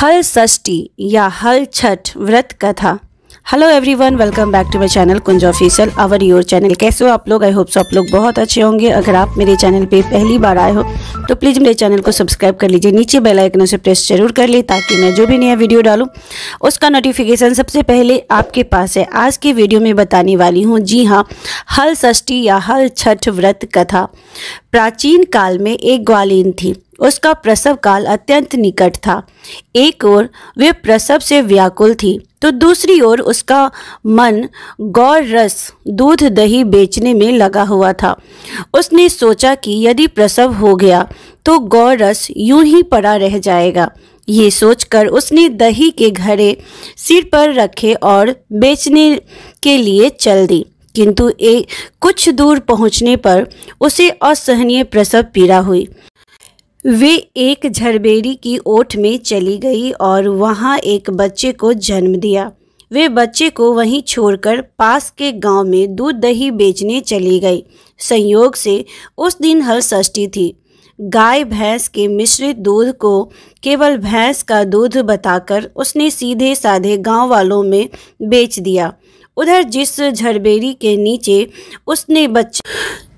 हल षष्टी या हल छठ व्रत कथा hello everyone welcome back to my channel Kunj official our your channel कैसे हो आप लोग आई सो आप लोग बहुत अच्छे होंगे अगर आप मेरे चैनल पे पहली बार आए हो तो प्लीज़ मेरे चैनल को सब्सक्राइब कर लीजिए नीचे बेल आइकन से प्रेस जरूर कर लें ताकि मैं जो भी नया वीडियो डालूँ उसका नोटिफिकेशन सबसे पहले आपके पास है आज के वीडियो में बताने वाली हूँ जी हाँ हल षष्ठी या हल छठ व्रत कथा प्राचीन काल में एक ग्वालिन थी उसका प्रसव काल अत्यंत निकट था एक ओर वे प्रसव से व्याकुल थी तो दूसरी ओर उसका मन गौर रस दूध दही बेचने में लगा हुआ था उसने सोचा कि यदि प्रसव हो गया तो गौर रस यूं ही पड़ा रह जाएगा ये सोचकर उसने दही के घड़े सिर पर रखे और बेचने के लिए चल दी किंतु एक कुछ दूर पहुंचने पर उसे असहनीय प्रसव पीड़ा हुई वे एक झरबेरी की ओठ में चली गई और वहाँ एक बच्चे को जन्म दिया वे बच्चे को वहीं छोड़कर पास के गांव में दूध दही बेचने चली गई संयोग से उस दिन हल षष्ठी थी गाय भैंस के मिश्रित दूध को केवल भैंस का दूध बताकर उसने सीधे साधे गांव वालों में बेच दिया उधर जिस झरबेरी के नीचे उसने बच्चा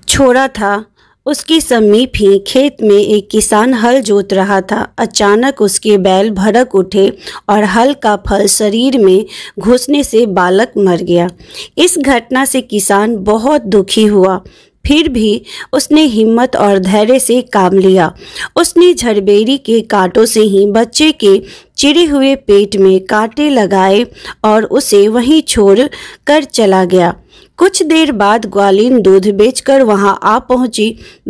छोड़ा था उसके समीप ही खेत में एक किसान हल जोत रहा था अचानक उसके बैल भड़क उठे और हल का फल शरीर में घुसने से बालक मर गया इस घटना से किसान बहुत दुखी हुआ फिर भी उसने हिम्मत और धैर्य से काम लिया उसने झरबेरी के कांटों से ही बच्चे के चिड़े हुए पेट में कांटे लगाए और उसे वहीं छोड़ कर चला गया कुछ देर बाद ग्वालिन दूध बेचकर वहां आ पहुंची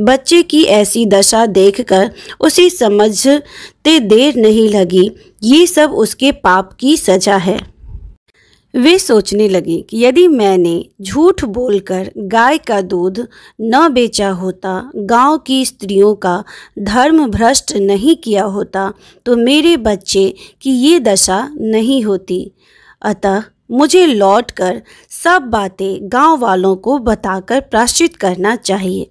बच्चे की ऐसी दशा देखकर उसे समझते देर नहीं लगी ये सब उसके पाप की सजा है वे सोचने लगे कि यदि मैंने झूठ बोलकर गाय का दूध न बेचा होता गांव की स्त्रियों का धर्म भ्रष्ट नहीं किया होता तो मेरे बच्चे की ये दशा नहीं होती अतः मुझे लौटकर सब बातें गांव वालों को बताकर प्राश्चित करना चाहिए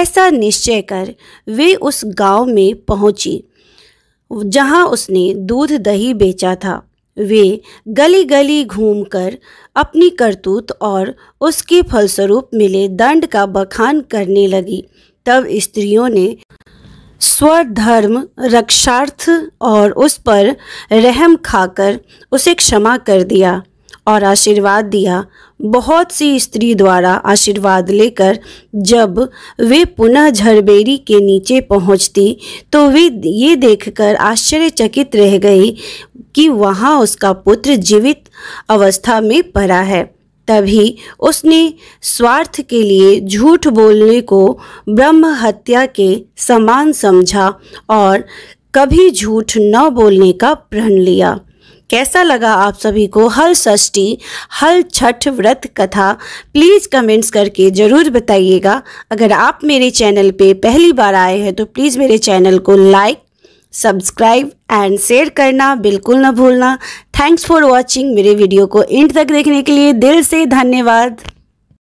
ऐसा निश्चय कर वे उस गांव में पहुंची जहां उसने दूध दही बेचा था वे गली गली घूमकर अपनी करतूत और उसके फलस्वरूप मिले दंड का बखान करने लगी तब स्त्रियों ने स्वधर्म रक्षार्थ और उस पर रहम खाकर उसे क्षमा कर दिया और आशीर्वाद दिया बहुत सी स्त्री द्वारा आशीर्वाद लेकर जब वे पुनः झरबेरी के नीचे पहुंचती तो वे ये देखकर आश्चर्यचकित रह गई कि वहाँ उसका पुत्र जीवित अवस्था में पड़ा है तभी उसने स्वार्थ के लिए झूठ बोलने को ब्रह्म हत्या के समान समझा और कभी झूठ न बोलने का प्रण लिया कैसा लगा आप सभी को हल षष्ठी हल छठ व्रत कथा प्लीज़ कमेंट्स करके ज़रूर बताइएगा अगर आप मेरे चैनल पे पहली बार आए हैं तो प्लीज़ मेरे चैनल को लाइक सब्सक्राइब एंड शेयर करना बिल्कुल ना भूलना थैंक्स फॉर वॉचिंग मेरे वीडियो को एंड तक देखने के लिए दिल से धन्यवाद